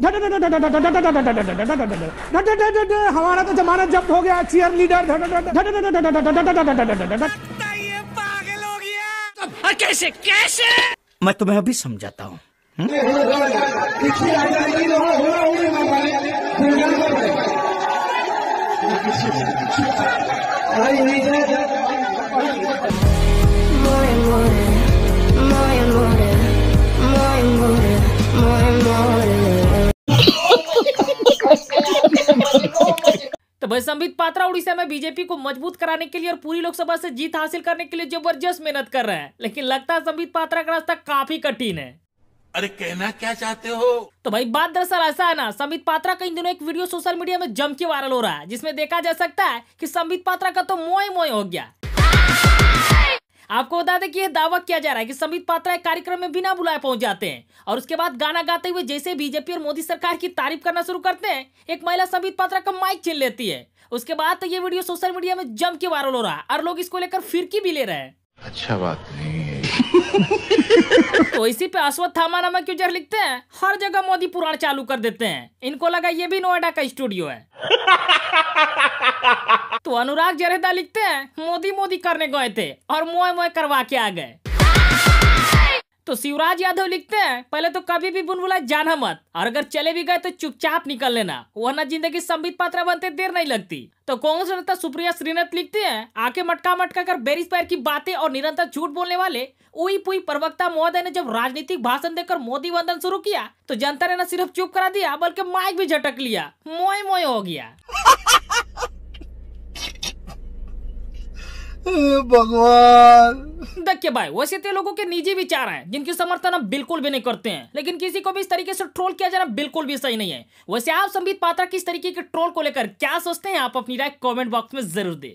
हमारा तो जमाना जब हो गया चीयर लीडर कैसे कैसे मैं तुम्हें अभी समझाता हूँ हम्म? भाई संबित पात्रा उड़ीसा में बीजेपी को मजबूत कराने के लिए और पूरी लोकसभा से जीत हासिल करने के लिए जबरदस्त मेहनत कर रहे हैं लेकिन लगता है संबित पात्रा का रास्ता काफी कठिन है अरे कहना क्या चाहते हो तो भाई बात दरअसल ऐसा है ना संबित पात्रा का इन दिनों एक वीडियो सोशल मीडिया में जम के वायरल हो रहा है जिसमें देखा जा सकता है कि संबित पात्रा का तो मोए मोए हो गया आपको बता दें कि यह दावा किया जा रहा है कि संबित पात्रा एक कार्यक्रम में बिना बुलाए पहुंच जाते हैं और उसके बाद गाना गाते हुए जैसे बीजेपी और मोदी सरकार की तारीफ करना शुरू करते हैं एक महिला संबित पात्रा का माइक छीन लेती है उसके बाद तो ये वीडियो सोशल मीडिया में जम के वायरल हो रहा है और लोग इसको लेकर फिरकी भी ले रहे हैं अच्छा बात नहीं है तो इसी पे अश्वत्थ थामा नामक यूजर लिखते हैं हर जगह मोदी पुराण चालू कर देते हैं इनको लगा ये भी नोएडा का स्टूडियो है तो अनुराग जरेदा लिखते हैं मोदी मोदी करने गए थे और मोए मोए करवा के आ गए तो शिवराज यादव लिखते हैं पहले तो कभी भी बुनबुला जाना मत और अगर चले भी गए तो चुपचाप निकल लेना वरना जिंदगी संबित पात्रा बनते देर नहीं लगती तो कांग्रेस नेता सुप्रिया श्रीनाथ लिखते हैं आके मटका मटका कर बेरिस पैर की बातें और निरंतर झूठ बोलने वाले उई पुई प्रवक्ता महोदय ने जब राजनीतिक भाषण देकर मोदी वंदन शुरू किया तो जनता ने न सिर्फ चुप करा दिया बल्कि माइक भी झटक लिया मोए मोए हो गया भगवान देखिए भाई वैसे तो लोगों के निजी विचार हैं जिनकी समर्थन हम बिल्कुल भी नहीं करते हैं लेकिन किसी को भी इस तरीके से ट्रोल किया जाना बिल्कुल भी सही नहीं है वैसे आप संबित पात्रा किस तरीके के ट्रोल को लेकर क्या सोचते हैं आप अपनी राय कमेंट बॉक्स में जरूर दे